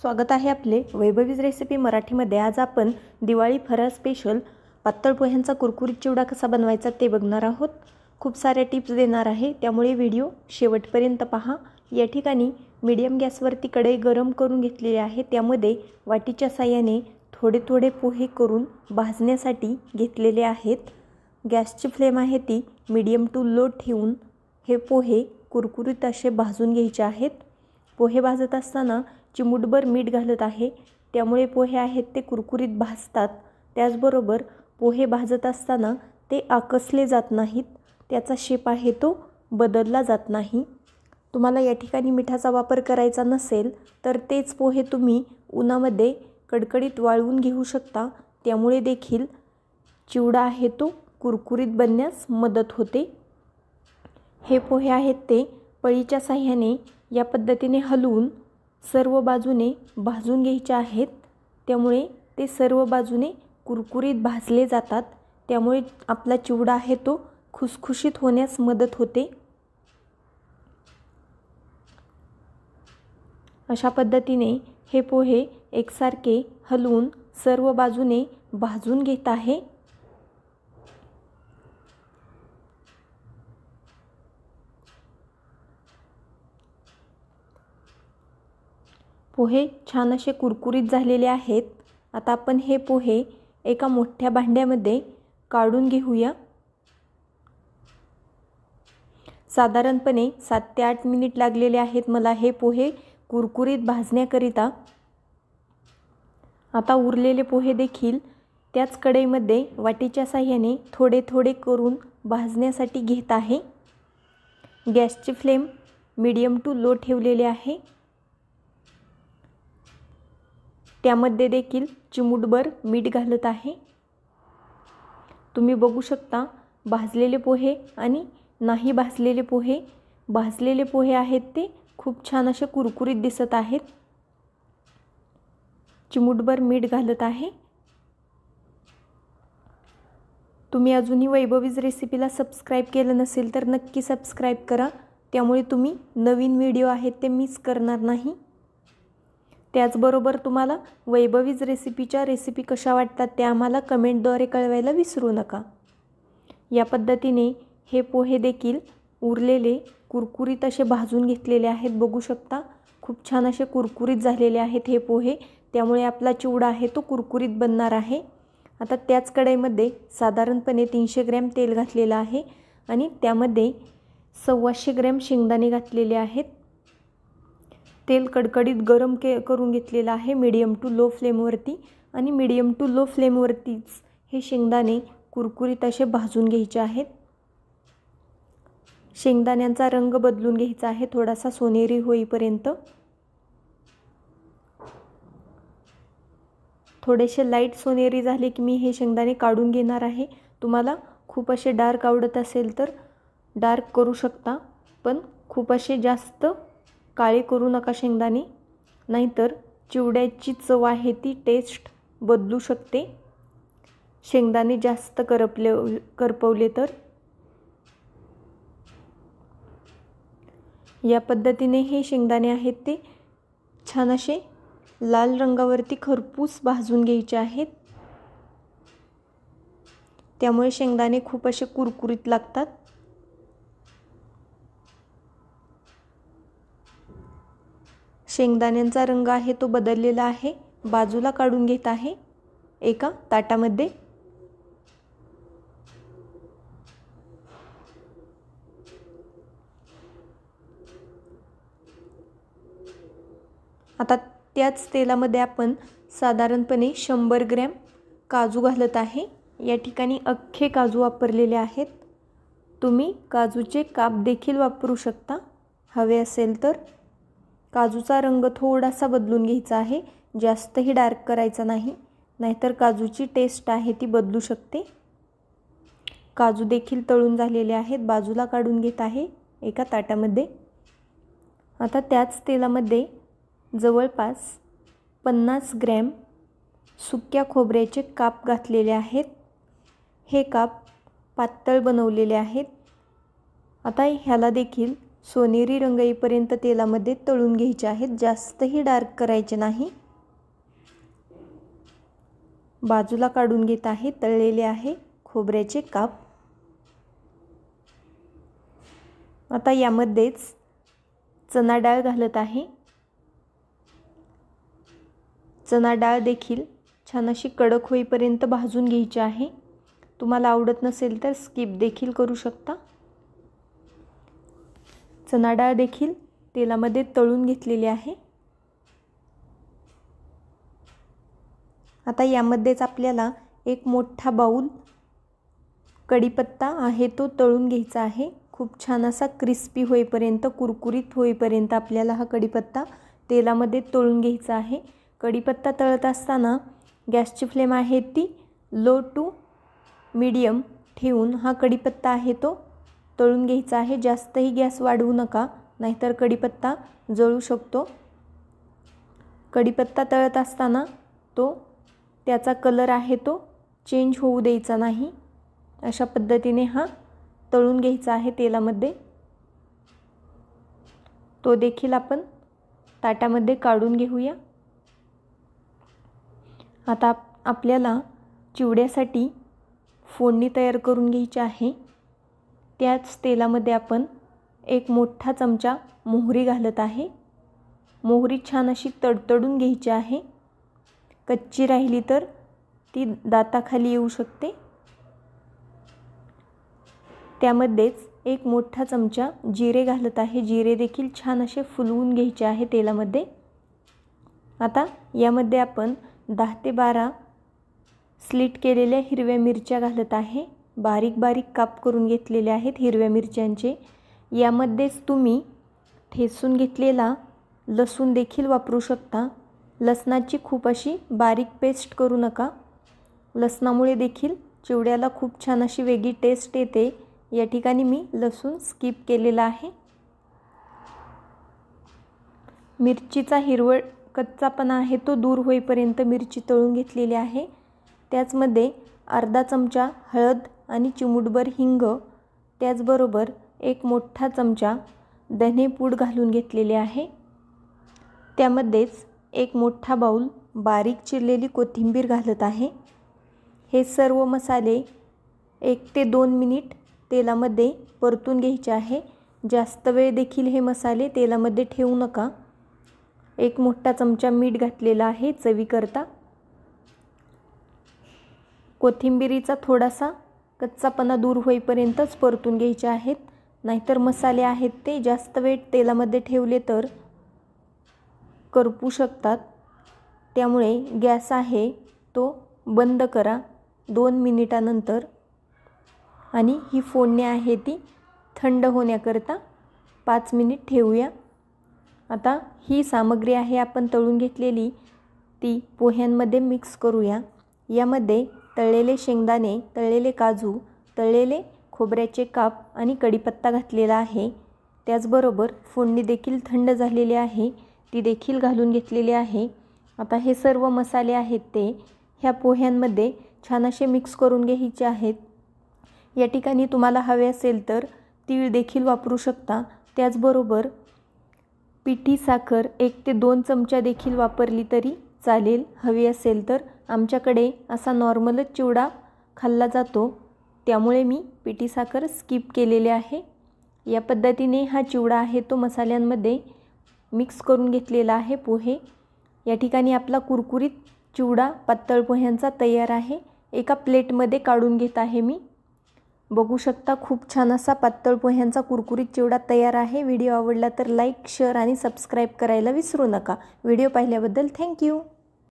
स्वागत आहे आपले वैभवीज रेसिपी मराठीमध्ये आज आपण दिवाळी फरा स्पेशल पातळ पोह्यांचा कुरकुरीत चिवडा कसा बनवायचा ते बघणार आहोत खूप साऱ्या टिप्स देणार आहे त्यामुळे व्हिडिओ शेवटपर्यंत पहा या ठिकाणी मीडियम गॅसवरती कढई गरम करून घेतलेली आहे त्यामध्ये वाटीच्या साह्याने थोडे थोडे पोहे करून भाजण्यासाठी घेतलेले आहेत गॅसची फ्लेम आहे ती मीडियम टू लो ठेवून हे पोहे कुरकुरीत असे भाजून घ्यायचे आहेत पोहे भाजत असताना चिमूटभर मीठ घालत आहे त्यामुळे पोहे आहेत ते कुरकुरीत भाजतात त्याचबरोबर पोहे भाजत असताना ते आकसले जात नाहीत त्याचा शेप आहे तो बदलला जात नाही तुम्हाला या ठिकाणी मिठाचा वापर करायचा नसेल तर तेच पोहे तुम्ही उन्हामध्ये कडकडीत वाळवून घेऊ शकता त्यामुळे देखील चिवडा आहे तो कुरकुरीत बनण्यास मदत होते हे पोहे आहेत ते पळीच्या साह्याने या पद्धतीने हलवून सर्व बाजूने भाजून घ्यायच्या आहेत त्यामुळे ते सर्व बाजूने कुरकुरीत भाजले जातात त्यामुळे आपला चिवडा आहे तो खुसखुशीत होण्यास मदत होते अशा पद्धतीने हे पोहे एकसारखे हलवून सर्व बाजूने भाजून घेत आहे पोहे छान असे कुरकुरीत झालेले आहेत आता आपण हे पोहे एका मोठ्या भांड्यामध्ये काढून घेऊया साधारणपणे सात ते आठ मिनिट लागलेले आहेत मला हे पोहे कुरकुरीत भाजण्याकरिता आता उरलेले पोहे देखील त्याच कढईमध्ये वाटीच्या साह्याने थोडे थोडे करून भाजण्यासाठी घेत आहे गॅसची फ्लेम मीडियम टू लो ठेवलेली आहे त्यामध्ये देखील चिमूटभर मीठ घालत आहे तुम्ही बघू शकता भाजलेले पोहे आणि नाही भाजलेले पोहे भाजलेले पोहे आहेत ते खूप छान असे कुरकुरीत दिसत आहेत चिमूटभर मीठ घालत आहे तुम्ही अजूनही वैभवीज रेसिपीला सबस्क्राईब केलं नसेल तर नक्की सबस्क्राईब करा त्यामुळे तुम्ही नवीन व्हिडिओ आहेत ते मिस करणार नाही त्याचबरोबर तुम्हाला वैभवीज रेसिपीच्या रेसिपी कशा वाटतात त्या आम्हाला कमेंटद्वारे कळवायला विसरू नका या पद्धतीने हे पोहे देखील उरलेले कुरकुरीत असे भाजून घेतलेले आहेत बघू शकता खूप छान असे कुरकुरीत झालेले आहेत हे पोहे त्यामुळे आपला चिवडा आहे तो कुरकुरीत बनणार आहे आता त्याच कढईमध्ये साधारणपणे तीनशे ग्रॅम तेल घातलेलं आहे आणि त्यामध्ये सव्वाशे ग्रॅम शेंगदाणे घातलेले आहेत तेल कडकडीत गरम के करून घेतलेलं आहे मीडियम टू लो फ्लेमवरती आणि मीडियम टू लो फ्लेमवरतीच हे शेंगदाणे कुरकुरीत असे भाजून घ्यायचे आहेत शेंगदाण्यांचा रंग बदलून घ्यायचा आहे थोडासा सोनेरी होईपर्यंत थोडेसे लाईट सोनेरी झाले की मी हे शेंगदाणे काढून घेणार आहे तुम्हाला खूप असे डार्क आवडत असेल तर डार्क करू शकता पण खूप असे जास्त काळे करू नका शेंगदाणे नाहीतर चिवड्याची चव आहे ती टेस्ट बदलू शकते शेंगदाणे जास्त करपले करपवले तर या पद्धतीने हे शेंगदाणे आहेत ते छान असे लाल रंगावरती खरपूस भाजून घ्यायचे आहेत त्यामुळे शेंगदाणे खूप असे कुरकुरीत लागतात शेंगदाण्यांचा रंग आहे तो बदललेला आहे बाजूला काढून घेत आहे एका ताटामध्ये आता त्याच तेलामध्ये आपण साधारणपणे शंभर ग्रॅम काजू घालत आहे या ठिकाणी अख्खे काजू वापरलेले आहेत तुम्ही काजूचे काप देखील वापरू शकता हवे असेल तर काजूचा रंग थोडासा बदलून घ्यायचा आहे जास्तही डार्क करायचा नाही नाहीतर काजूची टेस्ट आहे ती बदलू शकते काजू देखील तळून झालेले आहेत बाजूला काढून घेत आहे एका ताटामध्ये आता त्याच तेलामध्ये जवळपास पन्नास ग्रॅम सुक्या खोबऱ्याचे काप घातलेले आहेत हे काप पातळ बनवलेले आहेत आता ह्याला देखील सोनेरी रंग तेलामध्ये तळून घ्यायचे आहेत जास्तही डार्क करायचे नाही बाजूला काढून घेत आहे तळलेले आहे खोबऱ्याचे काप आता यामध्येच चना डाळ घालत आहे चना डाळ देखील छान अशी कडक होईपर्यंत भाजून घ्यायची आहे तुम्हाला आवडत नसेल तर स्किप देखील करू शकता चनाडाळ देखील तेलामध्ये तळून घेतलेली आहे आता यामध्येच आपल्याला एक मोठा बाऊल कडीपत्ता आहे तो तळून घ्यायचा आहे खूप छान असा क्रिस्पी होईपर्यंत कुरकुरीत होईपर्यंत आपल्याला हा कडीपत्ता तेलामध्ये तळून घ्यायचा आहे कडीपत्ता तळत असताना गॅसची फ्लेम आहे ती लो टू मीडियम ठेवून हा कडीपत्ता आहे तो तळून घ्यायचा आहे जास्तही गॅस वाढवू नका नाहीतर कडीपत्ता जळू शकतो कडीपत्ता तळत असताना तो त्याचा कलर आहे तो चेंज होऊ द्यायचा नाही अशा पद्धतीने हा तळून घ्यायचा आहे तेलामध्ये तो देखील आपण ताटामध्ये काढून घेऊया आता आपल्याला चिवड्यासाठी फोडणी तयार करून घ्यायची आहे त्याच तेलामध्ये आपण एक मोठा चमचा मोहरी घालत आहे मोहरी छान अशी तडतडून घ्यायची आहे कच्ची राहिली तर ती दाताखाली येऊ शकते त्यामध्येच एक मोठा चमचा जिरे घालत आहे जिरे देखील छान असे फुलवून घ्यायचे आहे तेलामध्ये आता यामध्ये आपण दहा ते बारा स्लिट केलेल्या हिरव्या मिरच्या घालत आहे बारीक बारीक काप करून घेतलेले आहेत हिरव्या मिरच्यांचे यामध्येच तुम्ही ठेसून घेतलेला लसूण देखील वापरू शकता लसणाची खूप अशी बारीक पेस्ट करू नका लसणामुळे देखील चिवड्याला खूप छान अशी वेगळी टेस्ट येते या ठिकाणी मी लसूण स्किप केलेला आहे मिरचीचा हिरवळ कच्चापणा आहे तो दूर होईपर्यंत मिरची तळून घेतलेली आहे त्याचमध्ये अर्धा चमचा हळद आणि चिमूटभर हिंग त्याचबरोबर एक मोठा चमचा धने पूड घालून घेतलेले आहे त्यामध्येच एक मोठा बाऊल बारीक चिरलेली कोथिंबीर घालत आहे हे सर्व मसाले एक ते दोन मिनिट तेलामध्ये परतून घ्यायचे आहे जास्त वेळ देखील हे मसाले तेलामध्ये ठेवू नका एक मोठा चमचा मीठ घातलेला आहे चवीकरता कोथिंबिरीचा थोडासा कच्चापणा दूर होईपर्यंतच परतून घ्यायचे आहेत नाहीतर मसाले आहेत ते जास्त वेळ तेलामध्ये ठेवले तर करपू शकतात त्यामुळे गॅस आहे तो बंद करा दोन मिनिटानंतर आणि ही फोडणी आहे ती थंड होण्याकरता पाच मिनिट ठेवूया आता ही सामग्री आहे आपण तळून घेतलेली ती पोह्यांमध्ये मिक्स करूया यामध्ये तळलेले शेंगदाणे तळलेले काजू तळलेले खोबऱ्याचे काप आणि कडीपत्ता घातलेला आहे त्याचबरोबर फोडणी देखील थंड झालेली आहे ती देखील घालून घेतलेली आहे आता हे सर्व मसाले आहेत ते ह्या पोह्यांमध्ये छान असे मिक्स करून घ्यायचे आहेत या ठिकाणी तुम्हाला हवे असेल तर तीळ देखील वापरू शकता त्याचबरोबर पिठी साखर एक ते दोन चमचा देखील वापरली तरी चालेल हवी असेल तर आमच्याकडे असा नॉर्मलच चिवडा खाल्ला जातो त्यामुळे मी पिठी साखर स्किप केलेले आहे या पद्धतीने हा चिवडा आहे तो मसाल्यांमध्ये मिक्स करून घेतलेला आहे पोहे या ठिकाणी आपला कुरकुरीत चिवडा पातळ पोह्यांचा तयार आहे एका प्लेटमध्ये काढून घेत आहे मी बघू शकता खूप छान असा पातळ पोह्यांचा कुरकुरीत चिवडा तयार आहे व्हिडिओ आवडला तर लाईक शेअर आणि सबस्क्राईब करायला विसरू नका व्हिडिओ पाहिल्याबद्दल थँक्यू